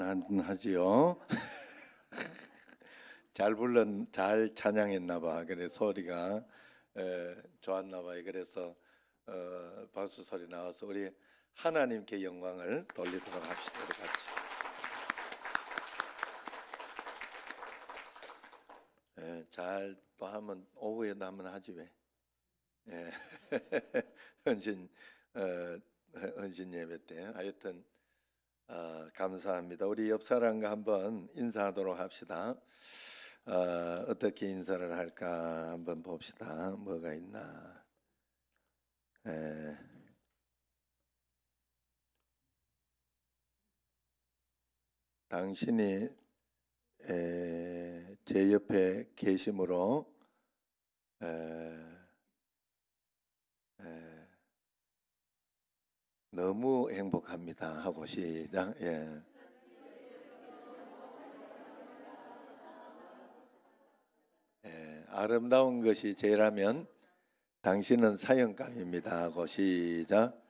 난하지요. 잘 불렀, 잘 찬양했나봐. 그래 소리가 에, 좋았나봐 그래서 어, 박수 소리 나와서 우리 하나님께 영광을 돌리도록 합시다. 같이. 잘또 하면 오후에도 하면 하지 왜? 예. 헌신 어, 헌신 예배 때 하여튼 아, 감사합니다. 우리 옆 사람과 한번 인사하도록 합시다. 아, 어떻게 인사를 할까 한번 봅시다. 뭐가 있나? 에. 예. 당신이 에, 제 옆에 계심으로 에, 너무 행복합니다. 하고 시작. 예. 예. 아름다운 것이 죄라면 당신은 사형감입니다. 하고 시작.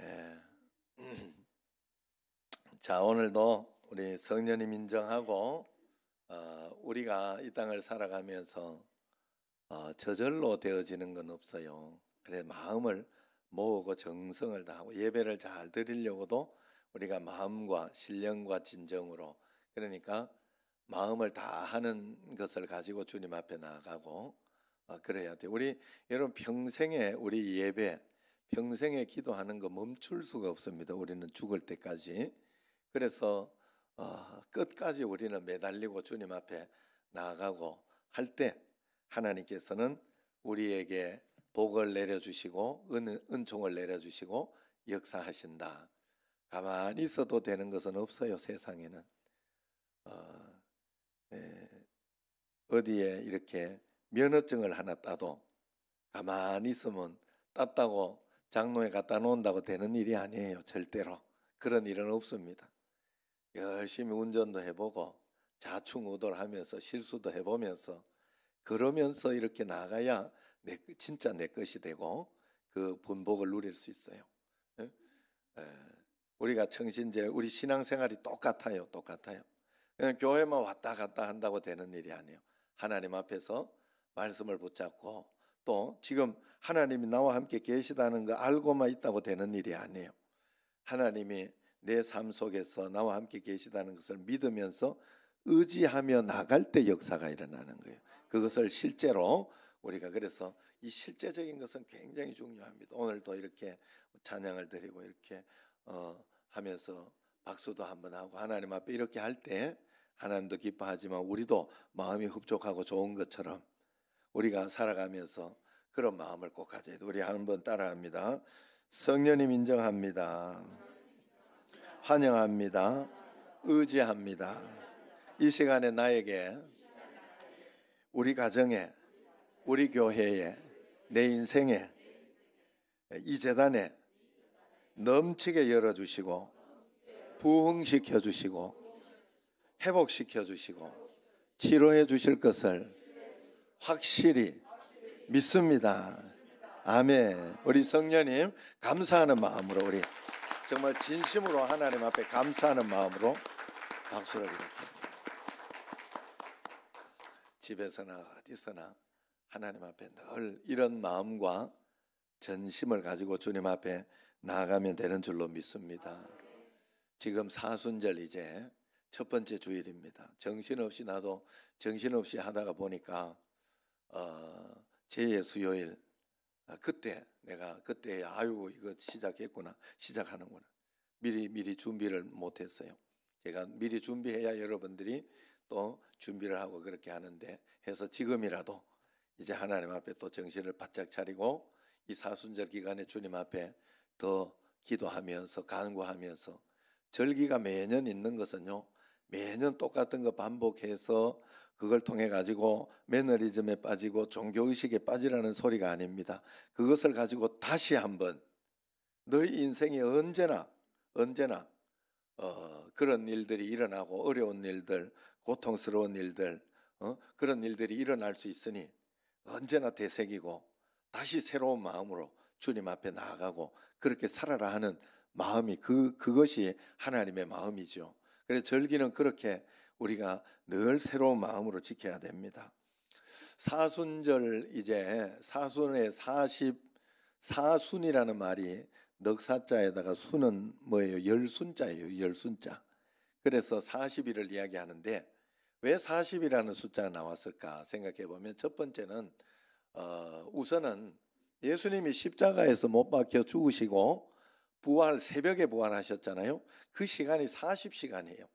예. 음. 자, 오늘도 우리 성년님 인정하고 우리가 이 땅을 살아가면서 어, 저절로 되어지는 건 없어요. 그래 마음을 모으고 정성을 다하고 예배를 잘 드리려고도 우리가 마음과 신령과 진정으로 그러니까 마음을 다하는 것을 가지고 주님 앞에 나아가고 어, 그래야 돼. 우리 여러분 평생에 우리 예배 평생에 기도하는 거 멈출 수가 없습니다. 우리는 죽을 때까지. 그래서 어, 끝까지 우리는 매달리고 주님 앞에 나아가고 할 때 하나님께서는 우리에게 복을 내려주시고 은, 은총을 내려주시고 역사하신다. 가만히 있어도 되는 것은 없어요 세상에는 어, 에, 네, 어디에 이렇게 면허증을 하나 따도 가만히 있으면 땄다고 장로에 갖다 놓는다고 되는 일이 아니에요 절대로 그런 일은 없습니다. 열심히 운전도 해보고 자충우돌하면서 실수도 해보면서 그러면서 이렇게 나가야 내, 진짜 내 것이 되고 그 본복을 누릴 수 있어요. 예? 예. 우리가 청신제 우리 신앙생활이 똑같아요, 똑같아요. 교회만 왔다 갔다 한다고 되는 일이 아니에요. 하나님 앞에서 말씀을 붙잡고 또 지금 하나님이 나와 함께 계시다는 거 알고만 있다고 되는 일이 아니에요. 하나님이 내삶 속에서 나와 함께 계시다는 것을 믿으면서 의지하며 나갈 때 역사가 일어나는 거예요. 그것을 실제로 우리가 그래서 이 실제적인 것은 굉장히 중요합니다. 오늘도 이렇게 찬양을 드리고 이렇게 어 하면서 박수도 한번 하고 하나님 앞에 이렇게 할 때 하나님도 기뻐하지만 우리도 마음이 흡족하고 좋은 것처럼 우리가 살아가면서 그런 마음을 꼭 가져야 돼. 우리 한번 따라합니다. 성령님 인정합니다. 환영합니다. 의지합니다. 이 시간에 나에게 우리 가정에 우리 교회에 내 인생에 이 재단에 넘치게 열어주시고 부흥시켜 주시고 회복시켜 주시고 치료해 주실 것을 확실히 믿습니다. 아멘. 우리 성녀님 감사하는 마음으로 우리 정말 진심으로 하나님 앞에 감사하는 마음으로 박수를 드립니다. 집에서나 어디서나 하나님 앞에 늘 이런 마음과 전심을 가지고 주님 앞에 나아가면 되는 줄로 믿습니다. 지금 사순절 이제 첫 번째 주일입니다. 정신없이 나도 정신없이 하다가 보니까 어, 제의 수요일 아, 그때 내가 그때 아유 이거 시작했구나 시작하는구나 미리 미리 준비를 못했어요. 제가 미리 준비해야 여러분들이 또 준비를 하고 그렇게 하는데 해서 지금이라도 이제 하나님 앞에 또 정신을 바짝 차리고 이 사순절 기간에 주님 앞에 더 기도하면서 간구하면서 절기가 매년 있는 것은요 매년 똑같은 거 반복해서 그걸 통해 가지고 매너리즘에 빠지고 종교 의식에 빠지라는 소리가 아닙니다. 그것을 가지고 다시 한번 너희 인생에 언제나 언제나 어, 그런 일들이 일어나고 어려운 일들, 고통스러운 일들, 어? 그런 일들이 일어날 수 있으니 언제나 되새기고 다시 새로운 마음으로 주님 앞에 나아가고 그렇게 살아라 하는 마음이 그 그것이 하나님의 마음이죠. 그래서 절기는 그렇게 우리가 늘 새로운 마음으로 지켜야 됩니다. 사순절 이제 사순의 40 사순이라는 말이 넉사자에다가 순은 뭐예요? 열순자예요. 열순자. 그래서 40일을 이야기하는데 왜 40이라는 숫자가 나왔을까 생각해 보면 첫 번째는 어, 우선은 예수님이 십자가에서 못 박혀 죽으시고 부활 새벽에 부활하셨잖아요. 그 시간이 40시간이에요.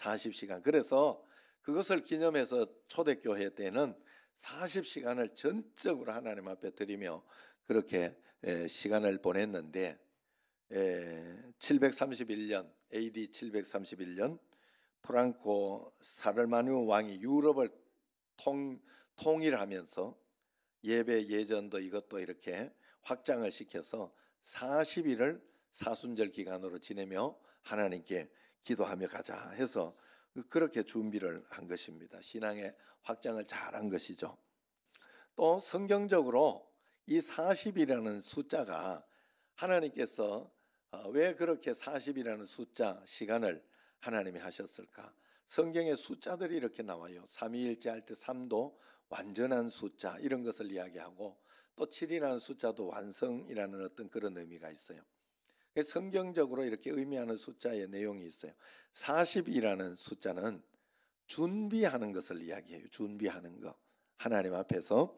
40시간. 그래서 그것을 기념해서 초대교회 때는 40시간을 전적으로 하나님 앞에 드리며 그렇게 시간을 보냈는데 731년 AD 731년 프랑코 사르마누 왕이 유럽을 통, 통일하면서 예배 예전도 이것도 이렇게 확장을 시켜서 40일을 사순절 기간으로 지내며 하나님께 기도하며 가자 해서 그렇게 준비를 한 것입니다. 신앙의 확장을 잘 한 것이죠. 또 성경적으로 이 40이라는 숫자가 하나님께서 어, 왜 그렇게 40이라는 숫자 시간을 하나님이 하셨을까? 성경의 숫자들이 이렇게 나와요. 3일째할때 3도 완전한 숫자 이런 것을 이야기하고 또 7이라는 숫자도 완성이라는 어떤 그런 의미가 있어요. 성경적으로 이렇게 의미하는 숫자의 내용이 있어요. 40이라는 숫자는 준비하는 것을 이야기해요. 준비하는 것. 하나님 앞에서.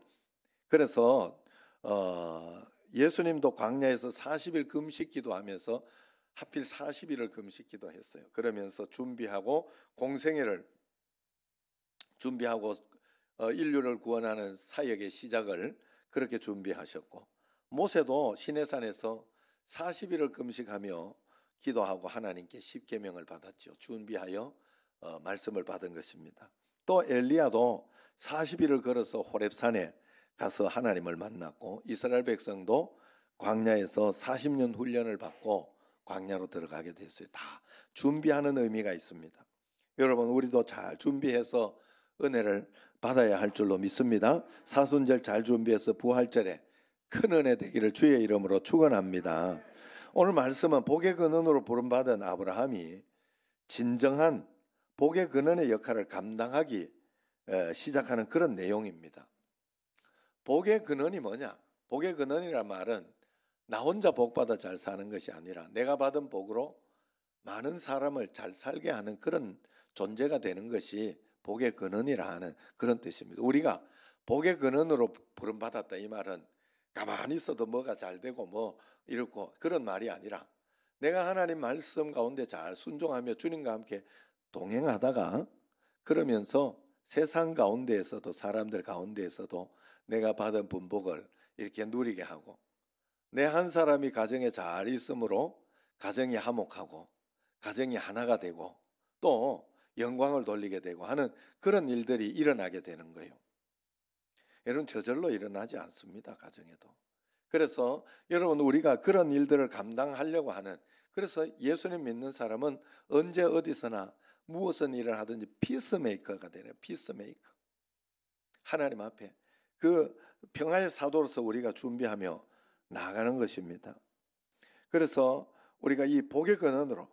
그래서 어, 예수님도 광야에서 40일 금식 기도하면서 하필 40일을 금식 기도했어요. 그러면서 준비하고 공생애를 준비하고 어, 인류를 구원하는 사역의 시작을 그렇게 준비하셨고 모세도 시내산에서 40일을 금식하며 기도하고 하나님께 십계명을 받았죠. 준비하여 어, 말씀을 받은 것입니다. 또 엘리야도 40일을 걸어서 호렙산에 가서 하나님을 만났고 이스라엘 백성도 광야에서 40년 훈련을 받고 광야로 들어가게 됐어요. 다 준비하는 의미가 있습니다. 여러분 우리도 잘 준비해서 은혜를 받아야 할 줄로 믿습니다. 사순절 잘 준비해서 부활절에 큰 은혜 되기를 주의 이름으로 축원합니다. 오늘 말씀은 복의 근원으로 그 부름받은 아브라함이 진정한 복의 근원의 그 역할을 감당하기 시작하는 그런 내용입니다. 복의 근원이 그 뭐냐? 복의 근원이란 말은 나 혼자 복받아 잘 사는 것이 아니라 내가 받은 복으로 많은 사람을 잘 살게 하는 그런 존재가 되는 것이 복의 근원이라 하는 그런 뜻입니다. 우리가 복의 근원으로 부름받았다 이 말은 가만히 있어도 뭐가 잘 되고 뭐 이렇고 그런 말이 아니라 내가 하나님 말씀 가운데 잘 순종하며 주님과 함께 동행하다가 그러면서 세상 가운데에서도 사람들 가운데에서도 내가 받은 분복을 이렇게 누리게 하고 내 한 사람이 가정에 잘 있으므로 가정이 화목하고 가정이 하나가 되고 또 영광을 돌리게 되고 하는 그런 일들이 일어나게 되는 거예요. 여러분 저절로 일어나지 않습니다. 가정에도. 그래서 여러분 우리가 그런 일들을 감당하려고 하는 그래서 예수님 믿는 사람은 언제 어디서나 무엇은 일을 하든지 피스메이커가 되네 피스메이커. 하나님 앞에 그 평화의 사도로서 우리가 준비하며 나가는 것입니다. 그래서 우리가 이 복의 근원으로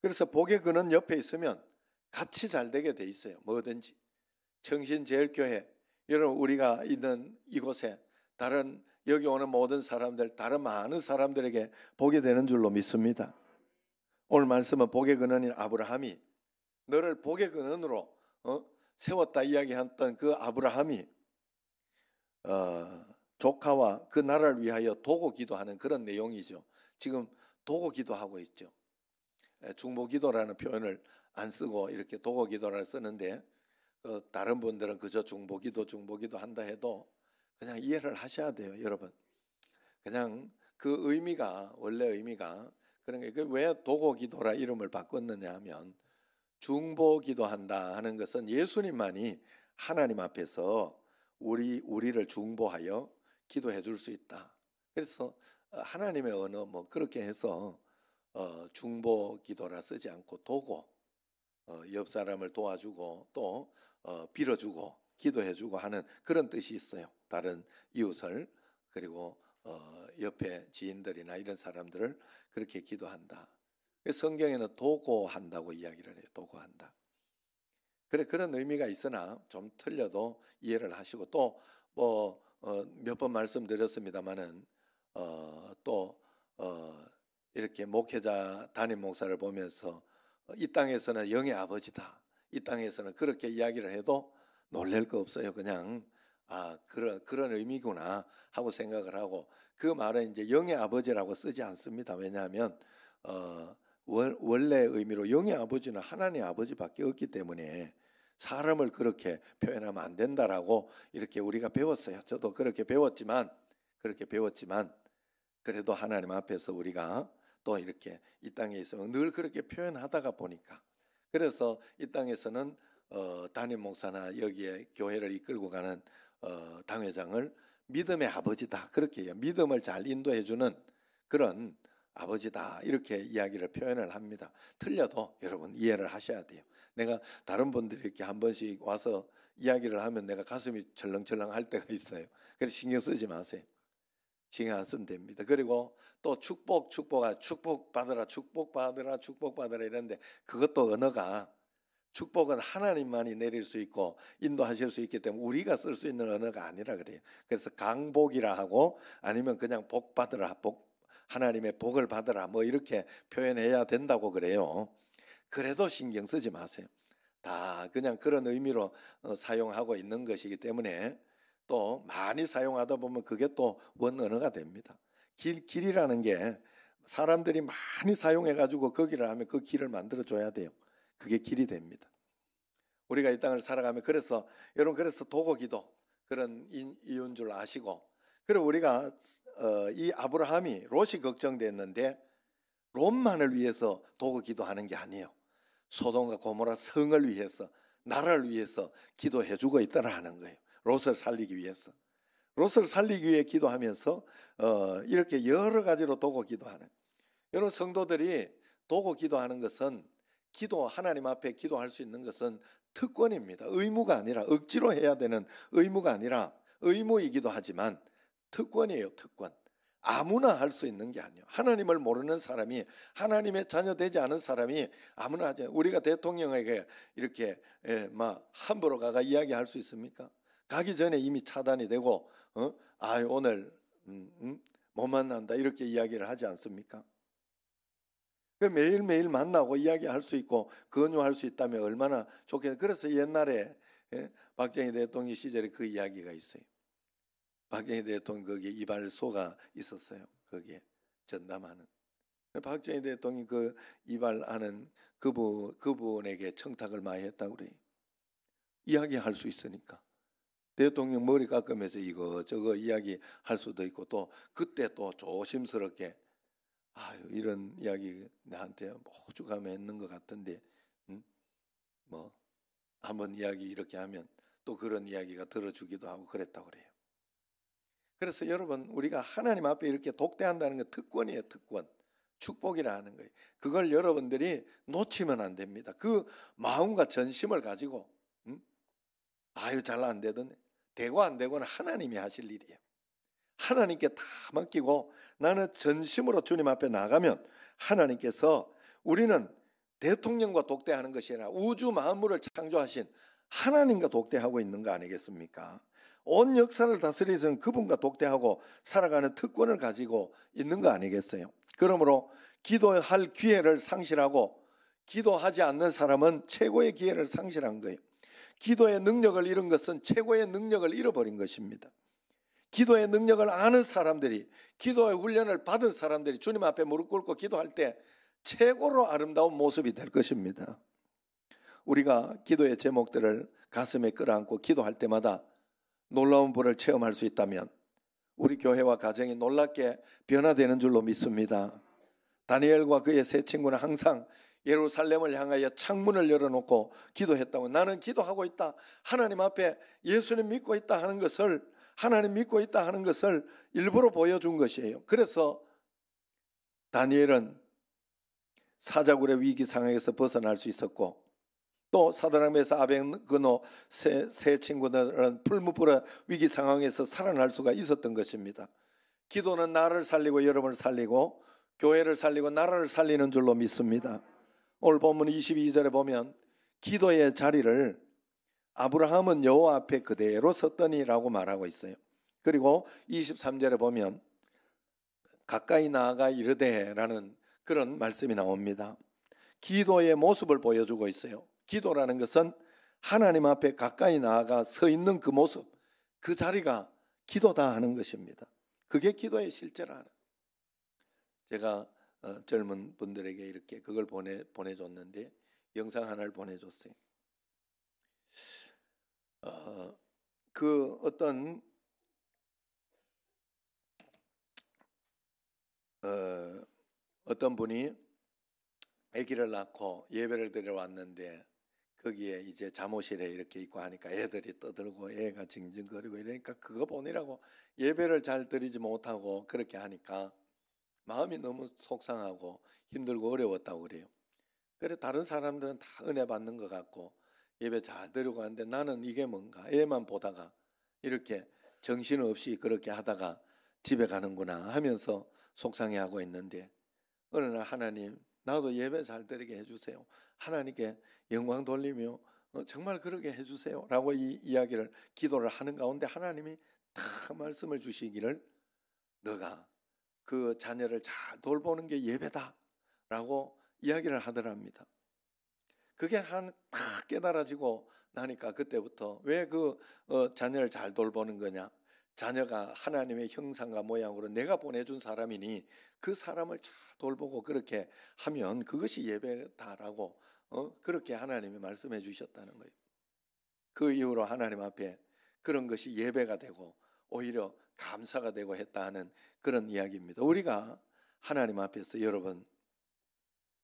그래서 복의 근원 옆에 있으면 같이 잘 되게 돼 있어요. 뭐든지. 정신제일교회 여러분 우리가 있는 이곳에 다른 여기 오는 모든 사람들 다른 많은 사람들에게 보게 되는 줄로 믿습니다. 오늘 말씀은 복의 근원인 아브라함이 너를 복의 근원으로 어? 세웠다 이야기했던 그 아브라함이 어, 조카와 그 나라를 위하여 도고 기도하는 그런 내용이죠. 지금 도고 기도하고 있죠. 중보 기도라는 표현을 안 쓰고 이렇게 도고 기도를 쓰는데 어, 다른 분들은 그저 중보기도 중보기도 한다 해도 그냥 이해를 하셔야 돼요, 여러분. 그냥 그 의미가 원래 의미가 그런 게왜 그 도고기도라 이름을 바꿨느냐 하면 중보기도한다 하는 것은 예수님만이 하나님 앞에서 우리 우리를 중보하여 기도해 줄 수 있다. 그래서 어, 하나님의 언어 뭐 그렇게 해서 어, 중보기도라 쓰지 않고 도고 어, 옆 사람을 도와주고 또 어, 빌어주고 기도해주고 하는 그런 뜻이 있어요. 다른 이웃을 그리고 어, 옆에 지인들이나 이런 사람들을 그렇게 기도한다. 그 성경에는 도고한다고 이야기를 해요. 도고한다. 그래 그런 의미가 있으나 좀 틀려도 이해를 하시고 또뭐 몇번 말씀드렸습니다만은 어, 또 어, 이렇게 목회자 단임 목사를 보면서 어, 이 땅에서는 영의 아버지다. 이 땅에서는 그렇게 이야기를 해도 놀랄 거 없어요. 그냥 아 그런 그런 의미구나 하고 생각을 하고 그 말은 이제 영의 아버지라고 쓰지 않습니다. 왜냐하면 어, 원래 의미로 영의 아버지는 하나님 의 아버지밖에 없기 때문에 사람을 그렇게 표현하면 안 된다라고 이렇게 우리가 배웠어요. 저도 그렇게 배웠지만 그렇게 배웠지만 그래도 하나님 앞에서 우리가 또 이렇게 이 땅에 있어 늘 그렇게 표현하다가 보니까 그래서 이 땅에서는 어, 담임 목사나 여기에 교회를 이끌고 가는 어, 당회장을 믿음의 아버지다 그렇게 해요. 믿음을 잘 인도해 주는 그런 아버지다 이렇게 이야기를 표현을 합니다. 틀려도 여러분 이해를 하셔야 돼요. 내가 다른 분들이 이렇게 한 번씩 와서 이야기를 하면 내가 가슴이 철렁철렁 할 때가 있어요. 그래서 신경 쓰지 마세요. 신경 안 쓰면 됩니다. 그리고 또 축복, 축복아, 축복받으라, 축복받으라, 축복받으라 이랬는데 그것도 언어가 축복은 하나님만이 내릴 수 있고 인도하실 수 있기 때문에 우리가 쓸 수 있는 언어가 아니라 그래요. 그래서 강복이라 하고 아니면 그냥 복 받으라, 복, 하나님의 복을 받으라 뭐 이렇게 표현해야 된다고 그래요. 그래도 신경 쓰지 마세요. 다 그냥 그런 의미로 어, 사용하고 있는 것이기 때문에 또 많이 사용하다 보면 그게 또 원언어가 됩니다. 길, 길이라는 게 사람들이 많이 사용해가지고 거기를 하면 그 길을 만들어줘야 돼요. 그게 길이 됩니다. 우리가 이 땅을 살아가면 그래서 여러분 그래서 도고기도 그런 이유인 줄 아시고 그리고 우리가 어, 이 아브라함이 롯이 걱정됐는데 롯만을 위해서 도고기도 하는 게 아니에요. 소동과 고모라 성을 위해서 나라를 위해서 기도해주고 있다라 하는 거예요. 롯을 살리기 위해서. 롯을 살리기 위해 기도하면서 어, 이렇게 여러 가지로 도고 기도하는. 여러 성도들이 도고 기도하는 것은 기도 하나님 앞에 기도할 수 있는 것은 특권입니다. 의무가 아니라 억지로 해야 되는 의무가 아니라 의무이기도 하지만 특권이에요. 특권. 아무나 할 수 있는 게 아니에요. 하나님을 모르는 사람이 하나님의 자녀 되지 않은 사람이 아무나 하지. 우리가 대통령에게 이렇게 예, 막 함부로 가가 이야기할 수 있습니까? 가기 전에 이미 차단이 되고 어? 아 오늘 음, 음, 못 만난다 이렇게 이야기를 하지 않습니까? 그 매일 매일 만나고 이야기할 수 있고 권유할 수 있다면 얼마나 좋겠어요. 그래서 옛날에 예? 박정희 대통령 시절에 그 이야기가 있어요. 박정희 대통령 거기에 이발소가 있었어요. 거기에 전담하는. 박정희 대통령이 그 이발하는 그분, 그분에게 청탁을 많이 했다고 그래요. 이야기할 수 있으니까. 대통령 머리 깎으면서 이거저거 이야기 할 수도 있고 또 그때 또 조심스럽게 아유 이런 이야기 나한테 호주감에 있는 것 같은데 음? 뭐 한번 이야기 이렇게 하면 또 그런 이야기가 들어주기도 하고 그랬다고 그래요. 그래서 여러분 우리가 하나님 앞에 이렇게 독대한다는 건 특권이에요 특권 축복이라 하는 거예요. 그걸 여러분들이 놓치면 안 됩니다. 그 마음과 전심을 가지고 음? 아유 잘 안 되던 데 되고 안 되고는 하나님이 하실 일이에요. 하나님께 다 맡기고 나는 전심으로 주님 앞에 나가면 하나님께서 우리는 대통령과 독대하는 것이 아니라 우주 만물을 창조하신 하나님과 독대하고 있는 거 아니겠습니까? 온 역사를 다스리시는 그분과 독대하고 살아가는 특권을 가지고 있는 거 아니겠어요? 그러므로 기도할 기회를 상실하고 기도하지 않는 사람은 최고의 기회를 상실한 거예요. 기도의 능력을 잃은 것은 최고의 능력을 잃어버린 것입니다. 기도의 능력을 아는 사람들이 기도의 훈련을 받은 사람들이 주님 앞에 무릎 꿇고 기도할 때 최고로 아름다운 모습이 될 것입니다. 우리가 기도의 제목들을 가슴에 끌어안고 기도할 때마다 놀라운 분을 체험할 수 있다면 우리 교회와 가정이 놀랍게 변화되는 줄로 믿습니다. 다니엘과 그의 세 친구는 항상 예루살렘을 향하여 창문을 열어놓고 기도했다고 나는 기도하고 있다. 하나님 앞에 예수님 믿고 있다 하는 것을 하나님 믿고 있다 하는 것을 일부러 보여준 것이에요. 그래서 다니엘은 사자굴의 위기 상황에서 벗어날 수 있었고 또 사드랑메에서 아벤그노 세, 세 친구들은 풀무불의 위기 상황에서 살아날 수가 있었던 것입니다. 기도는 나를 살리고 여러분을 살리고 교회를 살리고 나라를 살리는 줄로 믿습니다. 오늘 본문 22절에 보면 기도의 자리를 아브라함은 여호와 앞에 그대로 섰더니라고 말하고 있어요. 그리고 23절에 보면 가까이 나아가 이르되라는 그런 말씀이 나옵니다. 기도의 모습을 보여주고 있어요. 기도라는 것은 하나님 앞에 가까이 나아가 서 있는 그 모습, 그 자리가 기도다 하는 것입니다. 그게 기도의 실제라는. 제가 어, 젊은 분들에게 이렇게 그걸 보내 보내줬는데 영상 하나를 보내줬어요. 어, 그 어떤 어, 어떤 분이 아기를 낳고 예배를 드려 왔는데 거기에 이제 잠옷실에 이렇게 있고 하니까 애들이 떠들고 애가 징징거리고 이러니까 그거 보내라고 예배를 잘 드리지 못하고 그렇게 하니까 마음이 너무 속상하고 힘들고 어려웠다고 그래요. 그래 다른 사람들은 다 은혜 받는 것 같고 예배 잘 드리고 하는데 나는 이게 뭔가 애만 보다가 이렇게 정신없이 그렇게 하다가 집에 가는구나 하면서 속상해하고 있는데 어느 날 하나님 나도 예배 잘 드리게 해주세요. 하나님께 영광 돌리며 어, 정말 그러게 해주세요. 라고 이 이야기를 기도를 하는 가운데 하나님이 다 말씀을 주시기를 너가 그 자녀를 잘 돌보는 게 예배다라고 이야기를 하더랍니다. 그게 한딱 깨달아지고 나니까 그때부터 왜그 어, 자녀를 잘 돌보는 거냐? 자녀가 하나님의 형상과 모양으로 내가 보내준 사람이니 그 사람을 잘 돌보고 그렇게 하면 그것이 예배다라고 어? 그렇게 하나님이 말씀해 주셨다는 거예요. 그 이후로 하나님 앞에 그런 것이 예배가 되고 오히려 감사가 되고 했다 하는 그런 이야기입니다. 우리가 하나님 앞에서 여러분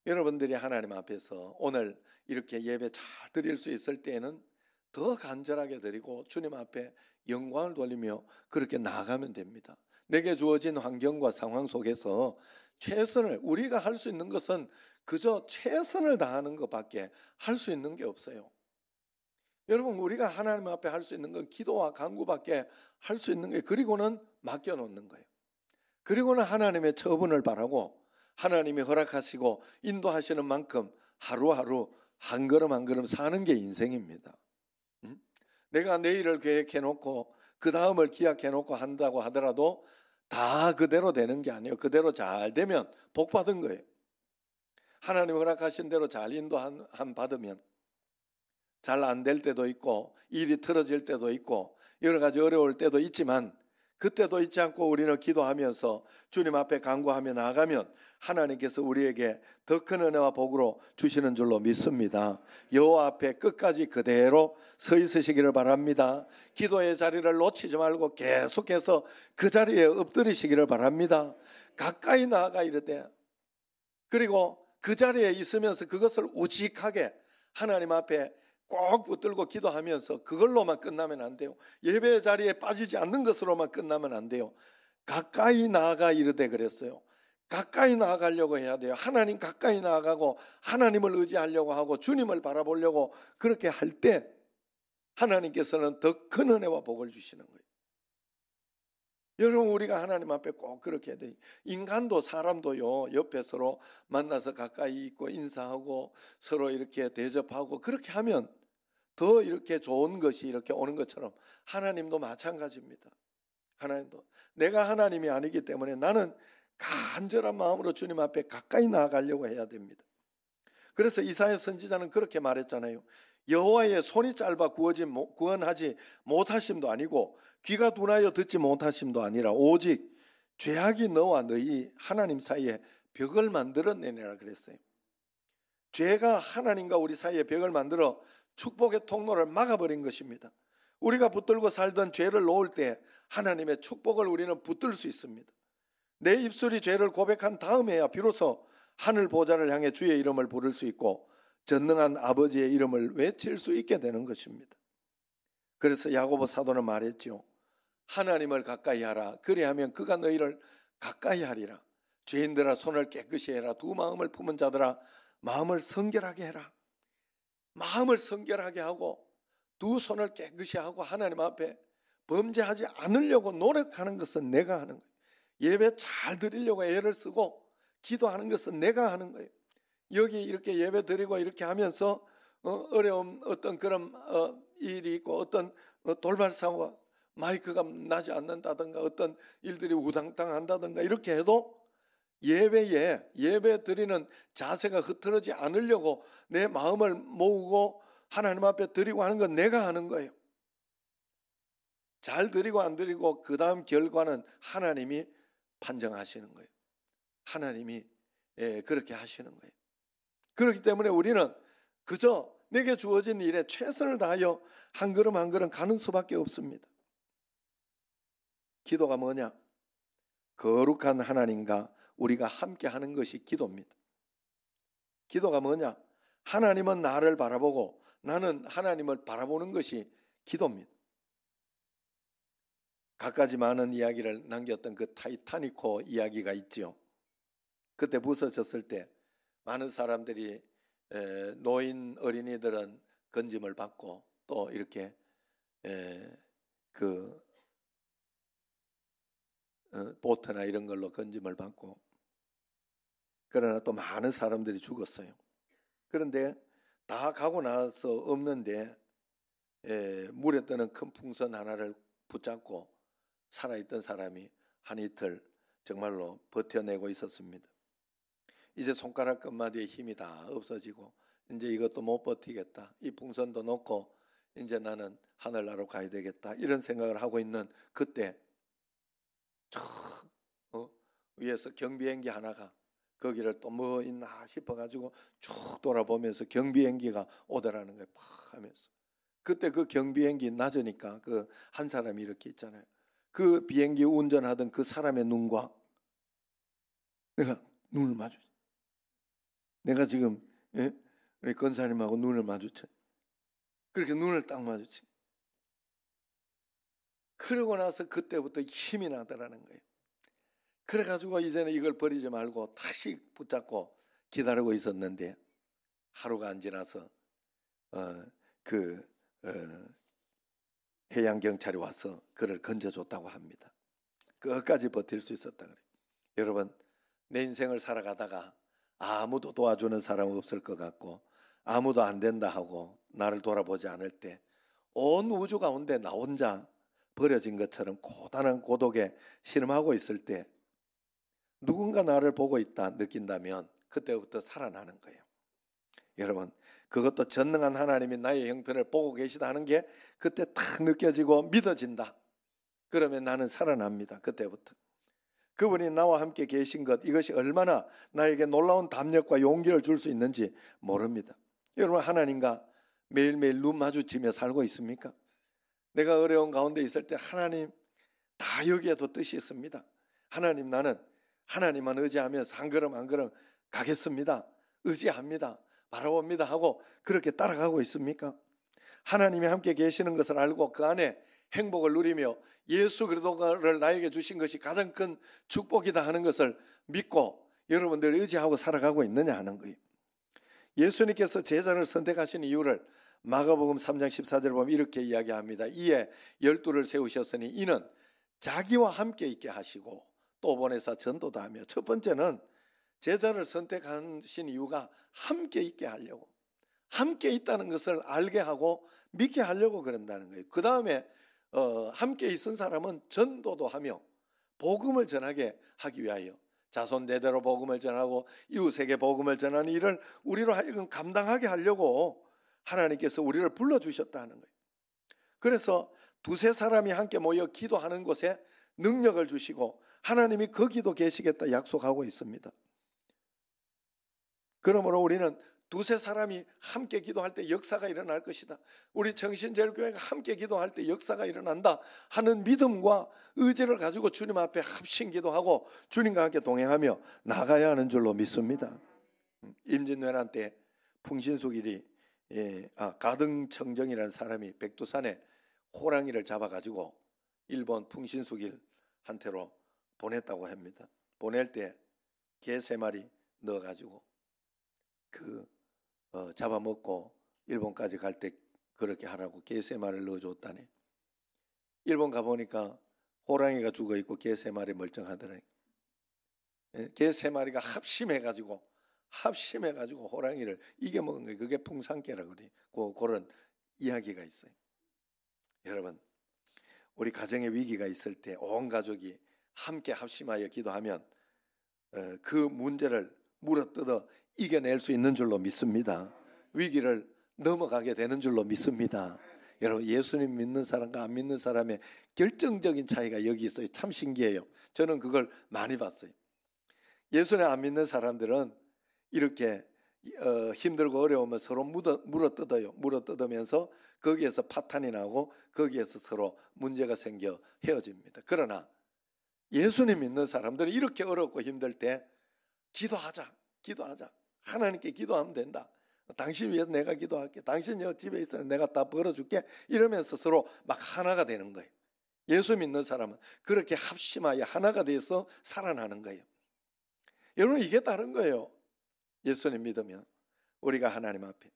여러분들이 하나님 앞에서 오늘 이렇게 예배 잘 드릴 수 있을 때에는 더 간절하게 드리고 주님 앞에 영광을 돌리며 그렇게 나아가면 됩니다. 내게 주어진 환경과 상황 속에서 최선을 우리가 할 수 있는 것은 그저 최선을 다하는 것밖에 할 수 있는 게 없어요. 여러분 우리가 하나님 앞에 할 수 있는 건 기도와 간구밖에 할 수 있는 거예 그리고는 맡겨 놓는 거예요. 그리고는 하나님의 처분을 바라고 하나님이 허락하시고 인도하시는 만큼 하루하루 한 걸음 한 걸음 사는 게 인생입니다. 응? 내가 내일을 계획해 놓고 그 다음을 기약해 놓고 한다고 하더라도 다 그대로 되는 게 아니에요. 그대로 잘 되면 복 받은 거예요. 하나님 허락하신 대로 잘 인도한 받으면 잘안될 때도 있고 일이 틀어질 때도 있고 여러 가지 어려울 때도 있지만 그때도 잊지 않고 우리는 기도하면서 주님 앞에 간구하며 나아가면 하나님께서 우리에게 더 큰 은혜와 복으로 주시는 줄로 믿습니다. 여호와 앞에 끝까지 그대로 서 있으시기를 바랍니다. 기도의 자리를 놓치지 말고 계속해서 그 자리에 엎드리시기를 바랍니다. 가까이 나아가 이르되 그리고 그 자리에 있으면서 그것을 우직하게 하나님 앞에 꼭 붙들고 기도하면서 그걸로만 끝나면 안 돼요. 예배 자리에 빠지지 않는 것으로만 끝나면 안 돼요. 가까이 나아가 이르되 그랬어요. 가까이 나아가려고 해야 돼요. 하나님 가까이 나아가고 하나님을 의지하려고 하고 주님을 바라보려고 그렇게 할 때 하나님께서는 더 큰 은혜와 복을 주시는 거예요. 여러분 우리가 하나님 앞에 꼭 그렇게 해야 돼. 인간도 사람도요. 옆에 서로 만나서 가까이 있고 인사하고 서로 이렇게 대접하고 그렇게 하면 더 이렇게 좋은 것이 이렇게 오는 것처럼 하나님도 마찬가지입니다. 하나님도 내가 하나님이 아니기 때문에 나는 간절한 마음으로 주님 앞에 가까이 나아가려고 해야 됩니다. 그래서 이사야 선지자는 그렇게 말했잖아요. 여호와의 손이 짧아 구원하지 못하심도 아니고 귀가 둔하여 듣지 못하심도 아니라 오직 죄악이 너와 너희 하나님 사이에 벽을 만들어내내라 그랬어요. 죄가 하나님과 우리 사이에 벽을 만들어 축복의 통로를 막아버린 것입니다. 우리가 붙들고 살던 죄를 놓을 때 하나님의 축복을 우리는 붙들 수 있습니다. 내 입술이 죄를 고백한 다음에야 비로소 하늘 보좌를 향해 주의 이름을 부를 수 있고 전능한 아버지의 이름을 외칠 수 있게 되는 것입니다. 그래서 야고보 사도는 말했지요 하나님을 가까이 하라. 그리하면 그가 너희를 가까이 하리라. 죄인들아 손을 깨끗이 해라. 두 마음을 품은 자들아 마음을 성결하게 해라. 마음을 성결하게 하고 두 손을 깨끗이 하고 하나님 앞에 범죄하지 않으려고 노력하는 것은 내가 하는 거예요. 예배 잘 드리려고 애를 쓰고 기도하는 것은 내가 하는 거예요. 여기 이렇게 예배 드리고 이렇게 하면서 어, 어려움 어떤 그런 어, 일이 있고 어떤 어, 돌발 상황 마이크가 나지 않는다든가 어떤 일들이 우당탕한다든가 이렇게 해도 예배에 예배 드리는 자세가 흐트러지 않으려고 내 마음을 모으고 하나님 앞에 드리고 하는 건 내가 하는 거예요. 잘 드리고 안 드리고 그 다음 결과는 하나님이 판정하시는 거예요. 하나님이 예, 그렇게 하시는 거예요. 그렇기 때문에 우리는 그저 내게 주어진 일에 최선을 다하여 한 걸음 한 걸음 가는 수밖에 없습니다. 기도가 뭐냐? 거룩한 하나님과 우리가 함께 하는 것이 기도입니다. 기도가 뭐냐? 하나님은 나를 바라보고 나는 하나님을 바라보는 것이 기도입니다. 갖가지 많은 이야기를 남겼던 그 타이타니코 이야기가 있지요. 그때 부서졌을 때 많은 사람들이 노인 어린이들은 건짐을 받고 또 이렇게 그 어, 보트나 이런 걸로 건짐을 받고 그러나 또 많은 사람들이 죽었어요. 그런데 다 가고 나서 없는데 에, 예, 물에 뜨는 큰 풍선 하나를 붙잡고 살아있던 사람이 한 이틀 정말로 버텨내고 있었습니다. 이제 손가락 끝마디에 힘이 다 없어지고 이제 이것도 못 버티겠다. 이 풍선도 놓고 이제 나는 하늘나라로 가야 되겠다. 이런 생각을 하고 있는 그때 저 어? 위에서 경비행기 하나가 거기를 또 뭐 있나 싶어가지고 쭉 돌아보면서 경비행기가 오더라는 거예요. 팍 하면서. 그때 그 경비행기 낮으니까 그 한 사람이 이렇게 있잖아요. 그 비행기 운전하던 그 사람의 눈과 내가 눈을 마주 내가 지금 예? 우리 건사님하고 눈을 마주쳐. 그렇게 눈을 딱마주쳐 그러고 나서 그때부터 힘이 나더라는 거예요. 그래가지고 이제는 이걸 버리지 말고 다시 붙잡고 기다리고 있었는데 하루가 안 지나서 어, 그 어, 해양 경찰이 와서 그를 건져줬다고 합니다. 끝까지 버틸 수 있었다 그래요. 여러분 내 인생을 살아가다가 아무도 도와주는 사람 없을 것 같고 아무도 안 된다 하고 나를 돌아보지 않을 때 온 우주 가운데 나 혼자 버려진 것처럼 고단한 고독에 신음하고 있을 때 누군가 나를 보고 있다 느낀다면 그때부터 살아나는 거예요. 여러분, 그것도 전능한 하나님이 나의 형편을 보고 계시다 하는 게 그때 탁 느껴지고 믿어진다. 그러면 나는 살아납니다. 그때부터. 그분이 나와 함께 계신 것, 이것이 얼마나 나에게 놀라운 담력과 용기를 줄 수 있는지 모릅니다. 여러분, 하나님과 매일매일 눈 마주치며 살고 있습니까? 내가 어려운 가운데 있을 때 하나님 다 여기에도 뜻이 있습니다. 하나님 나는 하나님만 의지하면서 한 걸음 한 걸음 가겠습니다. 의지합니다. 바라봅니다 하고 그렇게 따라가고 있습니까? 하나님이 함께 계시는 것을 알고 그 안에 행복을 누리며 예수 그리도를 나에게 주신 것이 가장 큰 축복이다 하는 것을 믿고 여러분들 의지하고 살아가고 있느냐 하는 거예요. 예수님께서 제자를 선택하신 이유를 마가복음 3장 14절을 보면 이렇게 이야기합니다. 이에 열두를 세우셨으니 이는 자기와 함께 있게 하시고 또 보내사 전도도 하며 첫 번째는 제자를 선택하신 이유가 함께 있게 하려고 함께 있다는 것을 알게 하고 믿게 하려고 그런다는 거예요. 그 다음에 어, 함께 있은 사람은 전도도 하며 복음을 전하게 하기 위하여 자손 대대로 네 복음을 전하고 이웃에게 복음을 전하는 일을 우리로 하여금 감당하게 하려고 하나님께서 우리를 불러주셨다 하는 거예요. 그래서 두세 사람이 함께 모여 기도하는 곳에 능력을 주시고 하나님이 거기도 계시겠다 약속하고 있습니다. 그러므로 우리는 두세 사람이 함께 기도할 때 역사가 일어날 것이다. 우리 정신제일교회가 함께 기도할 때 역사가 일어난다 하는 믿음과 의지를 가지고 주님 앞에 합신 기도하고 주님과 함께 동행하며 나가야 하는 줄로 믿습니다. 음, 임진왜란 때 풍신수길이 예, 아, 가등청정이라는 사람이 백두산에 호랑이를 잡아가지고 일본 풍신수길한테로 보냈다고 합니다. 보낼 때 개 세 마리 넣어가지고 그 어, 잡아먹고 일본까지 갈 때 그렇게 하라고 개 세 마리를 넣어줬다네 일본 가보니까 호랑이가 죽어 있고 개 세 마리 멀쩡하더니 예, 개세 마리가 합심해가지고 합심해 가지고 호랑이를 이겨 먹은 게 그게 풍산개라고 그고 그런 이야기가 있어요. 여러분, 우리 가정에 위기가 있을 때 온 가족이 함께 합심하여 기도하면 어, 그 문제를 물어뜯어 이겨낼 수 있는 줄로 믿습니다. 위기를 넘어가게 되는 줄로 믿습니다. 여러분 예수님 믿는 사람과 안 믿는 사람의 결정적인 차이가 여기 있어요. 참 신기해요. 저는 그걸 많이 봤어요. 예수님 안 믿는 사람들은 이렇게 어, 힘들고 어려우면 서로 물어, 물어 뜯어요. 물어 뜯으면서 거기에서 파탄이 나고 거기에서 서로 문제가 생겨 헤어집니다. 그러나 예수님 믿는 사람들이 이렇게 어렵고 힘들 때 기도하자. 기도하자. 하나님께 기도하면 된다. 당신 위해서 내가 기도할게. 당신 집에 있으면 내가 다 벌어줄게. 이러면서 서로 막 하나가 되는 거예요. 예수 믿는 사람은 그렇게 합심하여 하나가 돼서 살아나는 거예요. 여러분, 이게 다른 거예요. 예수님 믿으면 우리가 하나님 앞에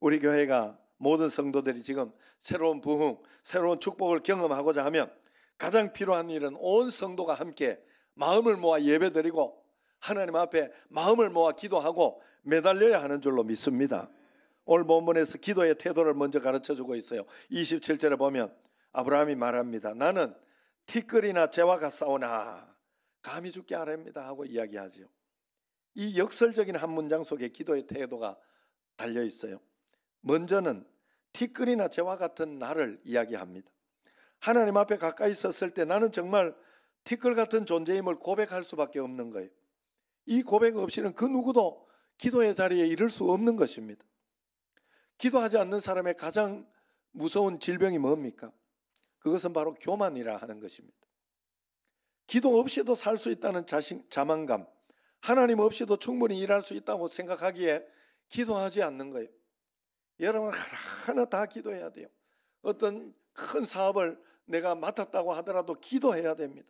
우리 교회가 모든 성도들이 지금 새로운 부흥, 새로운 축복을 경험하고자 하면 가장 필요한 일은 온 성도가 함께 마음을 모아 예배드리고 하나님 앞에 마음을 모아 기도하고 매달려야 하는 줄로 믿습니다. 오늘 본문에서 기도의 태도를 먼저 가르쳐 주고 있어요. 27절에 보면 아브라함이 말합니다. 나는 티끌이나 재화가 싸우나 감히 죽게 하랍니다 하고 이야기하지요. 이 역설적인 한 문장 속에 기도의 태도가 달려 있어요. 먼저는 티끌이나 제와 같은 나를 이야기합니다. 하나님 앞에 가까이 있었을때 나는 정말 티끌 같은 존재임을 고백할 수밖에 없는 거예요. 이 고백 없이는 그 누구도 기도의 자리에 이를 수 없는 것입니다. 기도하지 않는 사람의 가장 무서운 질병이 뭡니까? 그것은 바로 교만이라 하는 것입니다. 기도 없이도 살 수 있다는 자신, 자만감, 하나님 없이도 충분히 일할 수 있다고 생각하기에 기도하지 않는 거예요. 여러분 하나하나 다 기도해야 돼요. 어떤 큰 사업을 내가 맡았다고 하더라도 기도해야 됩니다.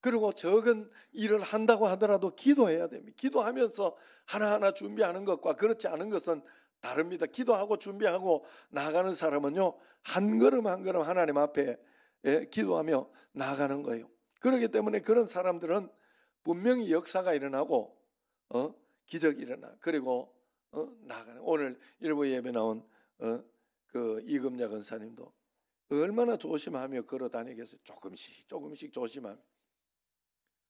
그리고 적은 일을 한다고 하더라도 기도해야 됩니다. 기도하면서 하나하나 준비하는 것과 그렇지 않은 것은 다릅니다. 기도하고 준비하고 나가는 사람은요, 한 걸음 한 걸음 하나님 앞에 예, 기도하며 나가는 거예요. 그렇기 때문에 그런 사람들은 분명히 역사가 일어나고 어? 기적이 일어나. 그리고 어? 나가는 오늘 일부 예배 나온 어? 그 이금야 권사님도 얼마나 조심하며 걸어 다니겠어요. 조금씩 조금씩 조심하며.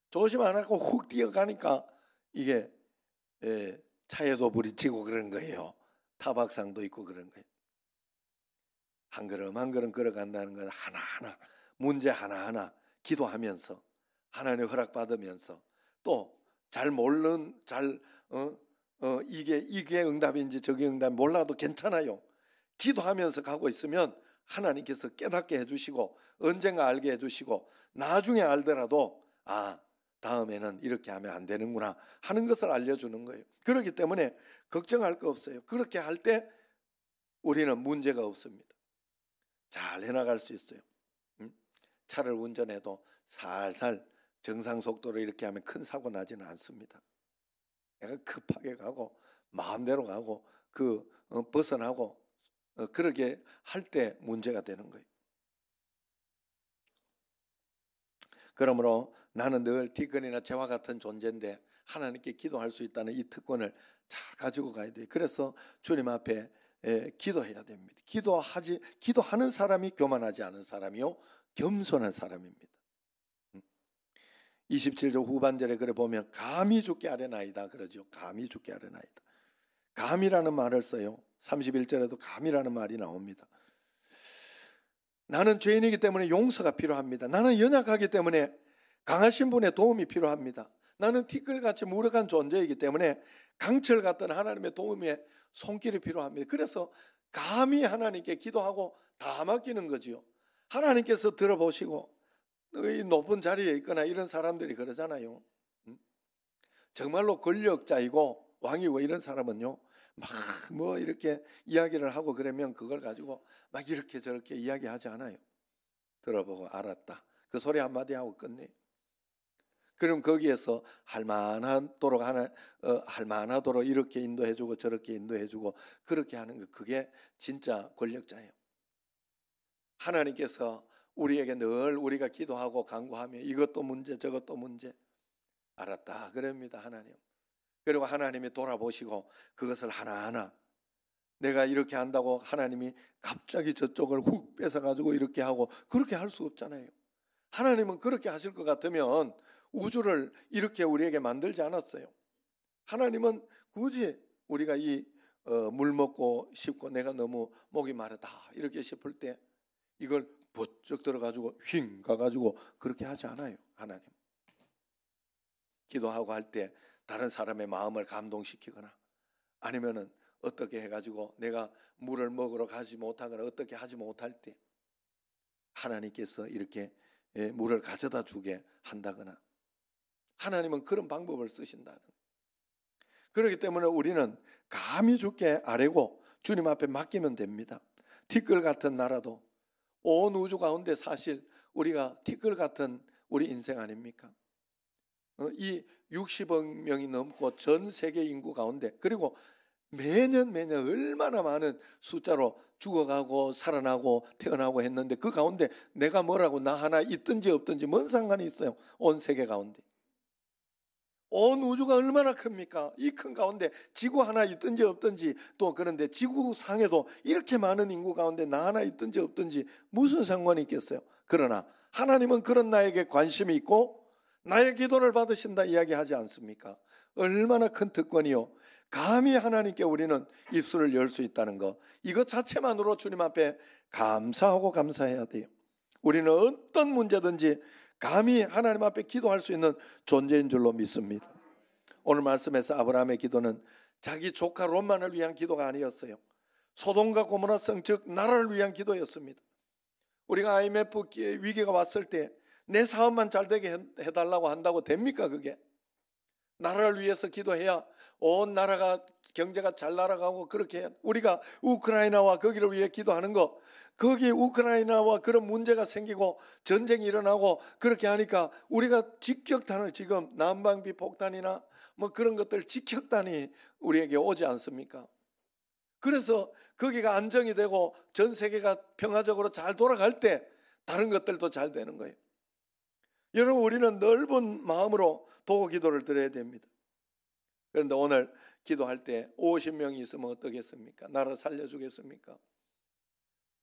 조심 안 하고 훅 뛰어가니까 이게 예, 차에도 부딪히고 그런 거예요. 타박상도 있고 그런 거예요. 한 걸음 한 걸음 걸어간다는 건 하나하나 문제 하나하나 기도하면서 하나님 허락받으면서 또 잘 모르는 잘 어, 어, 이게 이게 응답인지 저게 응답 몰라도 괜찮아요. 기도하면서 가고 있으면 하나님께서 깨닫게 해주시고 언젠가 알게 해주시고 나중에 알더라도 아 다음에는 이렇게 하면 안 되는구나 하는 것을 알려주는 거예요. 그렇기 때문에 걱정할 거 없어요. 그렇게 할 때 우리는 문제가 없습니다. 잘 해나갈 수 있어요. 음? 차를 운전해도 살살 정상 속도로 이렇게 하면 큰 사고 나지는 않습니다. 내가 급하게 가고 마음대로 가고 그 어, 벗어나고 어, 그러게 할 때 문제가 되는 거예요. 그러므로 나는 늘 디건이나 재와 같은 존재인데 하나님께 기도할 수 있다는 이 특권을 잘 가지고 가야 돼요. 그래서 주님 앞에 예, 기도해야 됩니다. 기도하지 기도하는 사람이 교만하지 않은 사람이요 겸손한 사람입니다. 27절 후반절에 그래 보면 감히 죽게 하려나이다 그러죠. 감히 죽게 하려나이다 감이라는 말을 써요. 31절에도 감이라는 말이 나옵니다. 나는 죄인이기 때문에 용서가 필요합니다. 나는 연약하기 때문에 강하신 분의 도움이 필요합니다. 나는 티끌같이 무력한 존재이기 때문에 강철 같은 하나님의 도움에 손길이 필요합니다. 그래서 감히 하나님께 기도하고 다 맡기는 거지요. 하나님께서 들어보시고 이 높은 자리에 있거나 이런 사람들이 그러잖아요. 음? 정말로 권력자이고 왕이고 이런 사람은요. 막 뭐 이렇게 이야기를 하고 그러면 그걸 가지고 막 이렇게 저렇게 이야기하지 않아요. 들어보고 알았다. 그 소리 한마디 하고 끝내. 그럼 거기에서 할만하도록 하나 어, 할만하도록 이렇게 인도해주고 저렇게 인도해주고 그렇게 하는 거 그게 진짜 권력자예요. 하나님께서 우리에게 늘 우리가 기도하고 간구하며 이것도 문제 저것도 문제 알았다 그럽니다 하나님. 그리고 하나님이 돌아보시고 그것을 하나하나 내가 이렇게 한다고 하나님이 갑자기 저쪽을 훅 뺏어가지고 이렇게 하고 그렇게 할 수 없잖아요. 하나님은 그렇게 하실 것 같으면 우주를 이렇게 우리에게 만들지 않았어요. 하나님은 굳이 우리가 이물 어, 먹고 싶고 내가 너무 목이 마르다 이렇게 싶을 때 이걸 부쩍 들어가지고 휙 가가지고 그렇게 하지 않아요. 하나님. 기도하고 할 때 다른 사람의 마음을 감동시키거나 아니면은 어떻게 해가지고 내가 물을 먹으러 가지 못하거나 어떻게 하지 못할 때 하나님께서 이렇게 예, 물을 가져다 주게 한다거나 하나님은 그런 방법을 쓰신다는 그렇기 때문에 우리는 감히 죽게 아래고 주님 앞에 맡기면 됩니다. 티끌 같은 나라도 온 우주 가운데 사실 우리가 티끌 같은 우리 인생 아닙니까? 어, 이 60억 명이 넘고 전 세계 인구 가운데 그리고 매년 매년 얼마나 많은 숫자로 죽어가고 살아나고 태어나고 했는데 그 가운데 내가 뭐라고 나 하나 있든지 없든지 뭔 상관이 있어요. 온 세계 가운데. 온 우주가 얼마나 큽니까? 이 큰 가운데 지구 하나 있든지 없든지 또 그런데 지구상에도 이렇게 많은 인구 가운데 나 하나 있든지 없든지 무슨 상관이 있겠어요? 그러나 하나님은 그런 나에게 관심이 있고 나의 기도를 받으신다 이야기하지 않습니까? 얼마나 큰 특권이요. 감히 하나님께 우리는 입술을 열 수 있다는 것. 이것 자체만으로 주님 앞에 감사하고 감사해야 돼요. 우리는 어떤 문제든지 감히 하나님 앞에 기도할 수 있는 존재인 줄로 믿습니다. 오늘 말씀에서 아브라함의 기도는 자기 조카 롯만을 위한 기도가 아니었어요. 소돔과 고모라 성즉 나라를 위한 기도였습니다. 우리가 IMF 위기가 왔을 때 내 사업만 잘 되게 해달라고 한다고 됩니까 그게? 나라를 위해서 기도해야 온 나라가 경제가 잘 날아가고 그렇게 우리가 우크라이나와 거기를 위해 기도하는 거 거기 우크라이나와 그런 문제가 생기고 전쟁이 일어나고 그렇게 하니까 우리가 직격탄을 지금 난방비 폭탄이나 뭐 그런 것들 직격탄이 우리에게 오지 않습니까? 그래서 거기가 안정이 되고 전 세계가 평화적으로 잘 돌아갈 때 다른 것들도 잘 되는 거예요. 여러분 우리는 넓은 마음으로 도고 기도를 드려야 됩니다. 그런데 오늘 기도할 때 50명이 있으면 어떻겠습니까? 나라 살려주겠습니까?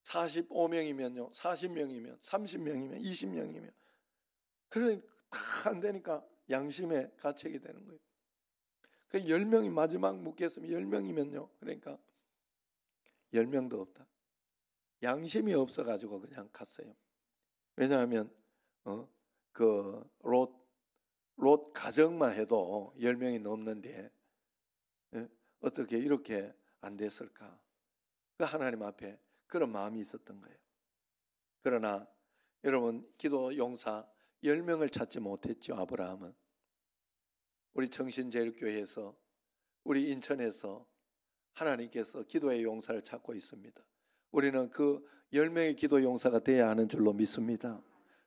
45명이면요, 40명이면, 30명이면, 20명이면. 그래, 다안 되니까 양심의 가책이 되는 거예요. 그 10명이 마지막 묻겠으면 10명이면요. 그러니까 10명도 없다. 양심이 없어가지고 그냥 갔어요. 왜냐하면, 어, 그, 롯, 롯 가정만 해도 10명이 넘는데, 예? 어떻게 이렇게 안 됐을까? 그 하나님 앞에 그런 마음이 있었던 거예요. 그러나 여러분 기도 용사 10명을 찾지 못했죠. 아브라함은 우리 정신제일교회에서 우리 인천에서 하나님께서 기도의 용사를 찾고 있습니다. 우리는 그 10명의 기도 용사가 되어야 하는 줄로 믿습니다.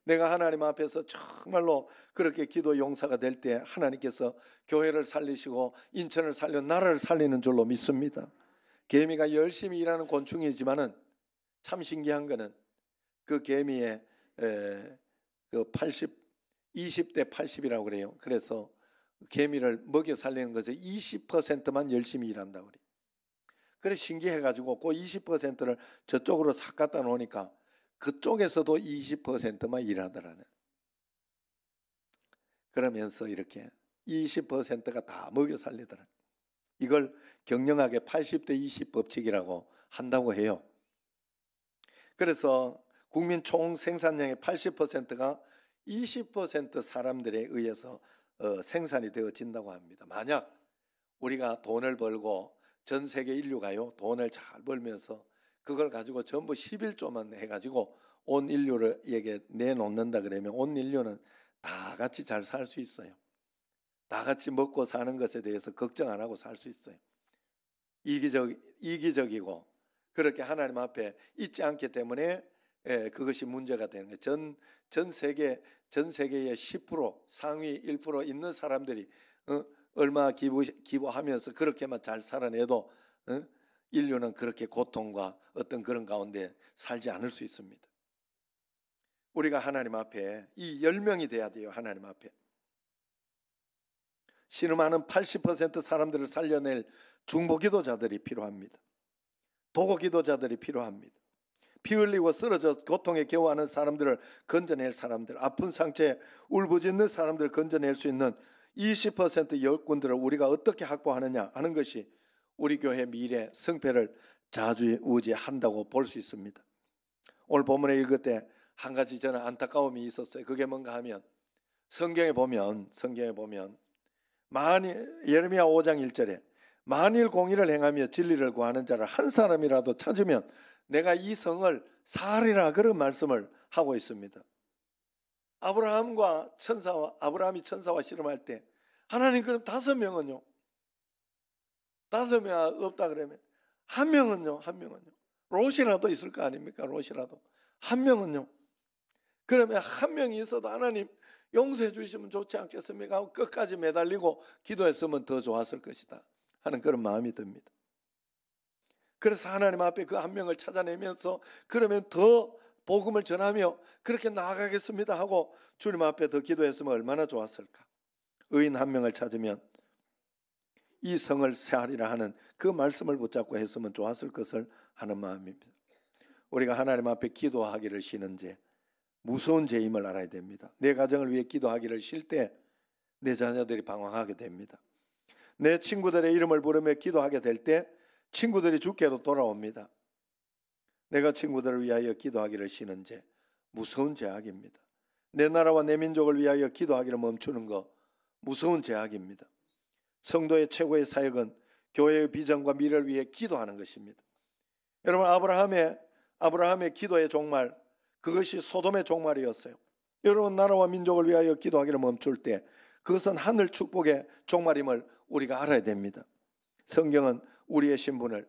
내가 하나님 앞에서 정말로 그렇게 기도 용사가 될 때 하나님께서 교회를 살리시고 인천을 살려 나라를 살리는 줄로 믿습니다. 개미가 열심히 일하는 곤충이지만은 참 신기한 거는 그 개미의 그 80, 20 대 80이라고 그래요. 그래서 개미를 먹여 살리는 것에 20%만 열심히 일한다고 그래요. 그래 신기해가지고 그 20%를 저쪽으로 싹 갖다 놓으니까 그쪽에서도 20%만 일하더라는. 그러면서 이렇게 20%가 다 먹여 살리더라. 이걸 경영학의 80대 20 법칙이라고 한다고 해요. 그래서 국민 총 생산량의 80%가 20% 사람들에 의해서 어, 생산이 되어진다고 합니다. 만약 우리가 돈을 벌고 전 세계 인류가요 돈을 잘 벌면서 그걸 가지고 전부 11조만 해가지고 온 인류에게 내놓는다 그러면 온 인류는 다 같이 잘 살 수 있어요. 다 같이 먹고 사는 것에 대해서 걱정 안 하고 살 수 있어요. 이기적 이기적이고 그렇게 하나님 앞에 있지 않기 때문에 예, 그것이 문제가 되는 거예요. 전, 전 세계, 전 세계의 10% 상위 1% 있는 사람들이 어, 얼마 기부, 기부하면서 그렇게만 잘 살아내도 어, 인류는 그렇게 고통과 어떤 그런 가운데 살지 않을 수 있습니다. 우리가 하나님 앞에 이 열명이 돼야 돼요. 하나님 앞에. 신음하는 80% 사람들을 살려낼 중보 기도자들이 필요합니다. 보고 기도자들이 필요합니다. 피 흘리고 쓰러져 고통에 겨워하는 사람들을 건져낼 사람들, 아픈 상처에 울부짖는 사람들을 건져낼 수 있는 20% 여건들을 우리가 어떻게 확보하느냐 하는 것이 우리 교회 미래 승패를 자주우지한다고 볼 수 있습니다. 오늘 본문에 읽을 때한 가지 저는 안타까움이 있었어요. 그게 뭔가 하면 성경에 보면 성경에 보면 많이 예레미야 5장 1절에 만일 공의를 행하며 진리를 구하는 자를 한 사람이라도 찾으면 내가 이 성을 살이라 그런 말씀을 하고 있습니다. 아브라함과 천사와 아브라함이 천사와 씨름할 때 하나님 그럼 다섯 명은요. 다섯 명 없다 그러면 한 명은요. 한 명은요. 롯이라도 있을 거 아닙니까? 롯이라도. 한 명은요. 그러면 한 명이 있어도 하나님 용서해 주시면 좋지 않겠습니까? 끝까지 매달리고 기도했으면 더 좋았을 것이다. 하는 그런 마음이 듭니다. 그래서 하나님 앞에 그 한 명을 찾아내면서 그러면 더 복음을 전하며 그렇게 나아가겠습니다 하고 주님 앞에 더 기도했으면 얼마나 좋았을까. 의인 한 명을 찾으면 이 성을 쇠하리라 하는 그 말씀을 붙잡고 했으면 좋았을 것을 하는 마음입니다. 우리가 하나님 앞에 기도하기를 쉬는 죄, 무서운 죄임을 알아야 됩니다. 내 가정을 위해 기도하기를 쉴 때 내 자녀들이 방황하게 됩니다. 내 친구들의 이름을 부르며 기도하게 될 때 친구들이 주께로 돌아옵니다. 내가 친구들을 위하여 기도하기를 쉬는 죄, 무서운 죄악입니다. 내 나라와 내 민족을 위하여 기도하기를 멈추는 것, 무서운 죄악입니다. 성도의 최고의 사역은 교회의 비전과 미래를 위해 기도하는 것입니다. 여러분 아브라함의 아브라함의 기도의 종말 그것이 소돔의 종말이었어요. 여러분 나라와 민족을 위하여 기도하기를 멈출 때 그것은 하늘 축복의 종말임을 우리가 알아야 됩니다. 성경은 우리의 신분을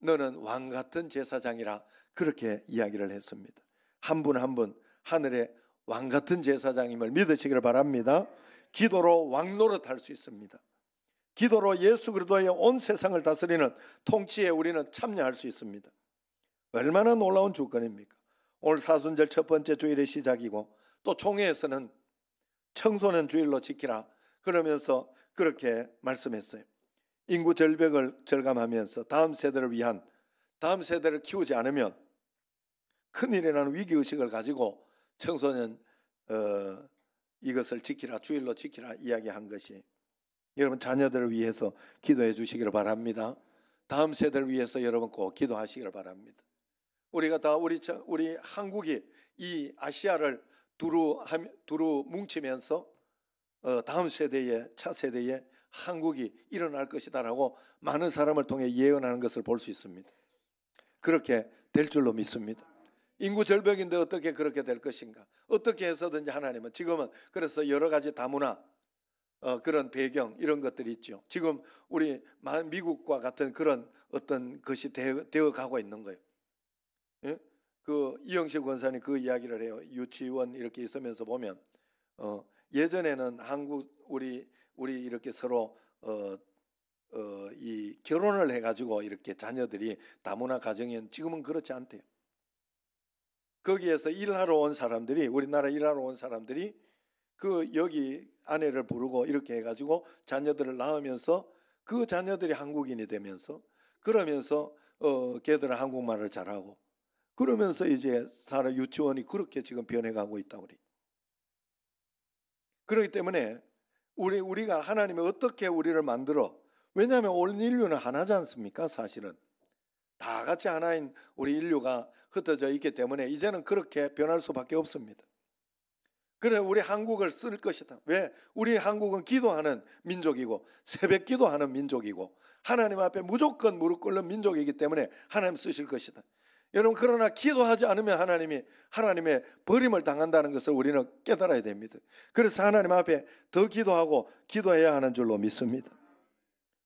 너는 왕 같은 제사장이라 그렇게 이야기를 했습니다. 한 분 한 분 하늘의 왕 같은 제사장임을 믿으시기를 바랍니다. 기도로 왕 노릇할 수 있습니다. 기도로 예수 그리스도의 온 세상을 다스리는 통치에 우리는 참여할 수 있습니다. 얼마나 놀라운 주권입니까? 오늘 사순절 첫 번째 주일의 시작이고 또 총회에서는 청소년 주일로 지키라 그러면서 그렇게 말씀했어요. 인구 절벽을 절감하면서 다음 세대를 위한 다음 세대를 키우지 않으면 큰일이라는 위기 의식을 가지고 청소년 어, 이것을 지키라 주일로 지키라 이야기한 것이 여러분 자녀들을 위해서 기도해 주시기를 바랍니다. 다음 세대를 위해서 여러분 꼭 기도하시기를 바랍니다. 우리가 다 우리 우리 한국이 이 아시아를 두루 두루 뭉치면서 어, 다음 세대에 차 세대에 한국이 일어날 것이다라고 많은 사람을 통해 예언하는 것을 볼 수 있습니다. 그렇게 될 줄로 믿습니다. 인구 절벽인데 어떻게 그렇게 될 것인가? 어떻게 해서든지 하나님은 지금은 그래서 여러 가지 다문화 어, 그런 배경 이런 것들이 있죠. 지금 우리 미국과 같은 그런 어떤 것이 되어, 되어 가고 있는 거예요. 예? 그 이영실 권사님 그 이야기를 해요. 유치원 이렇게 있으면서 보면 어, 예전에는 한국 우리 우리 이렇게 서로 어, 어, 이 결혼을 해가지고 이렇게 자녀들이 다문화 가정인 지금은 그렇지 않대요. 거기에서 일하러 온 사람들이 우리나라 일하러 온 사람들이 그 여기 아내를 부르고 이렇게 해가지고 자녀들을 낳으면서 그 자녀들이 한국인이 되면서 그러면서 어 걔들은 한국말을 잘하고 그러면서 이제 사람 유치원이 그렇게 지금 변해가고 있다 우리. 그렇기 때문에 우리, 우리가 하나님이 어떻게 우리를 만들어? 왜냐하면 온 인류는 하나지 않습니까? 사실은. 다 같이 하나인 우리 인류가 흩어져 있기 때문에 이제는 그렇게 변할 수밖에 없습니다. 그래, 우리 한국을 쓸 것이다. 왜? 우리 한국은 기도하는 민족이고, 새벽 기도하는 민족이고, 하나님 앞에 무조건 무릎 꿇는 민족이기 때문에 하나님 쓰실 것이다. 여러분 그러나 기도하지 않으면 하나님이 하나님의 버림을 당한다는 것을 우리는 깨달아야 됩니다. 그래서 하나님 앞에 더 기도하고 기도해야 하는 줄로 믿습니다.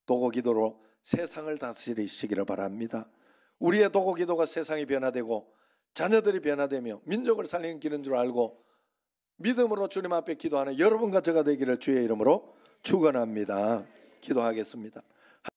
도고 기도로 세상을 다스리시기를 바랍니다. 우리의 도고 기도가 세상이 변화되고 자녀들이 변화되며 민족을 살리는 길인 줄 알고 믿음으로 주님 앞에 기도하는 여러분과 제가 되기를 주의 이름으로 축원합니다. 기도하겠습니다.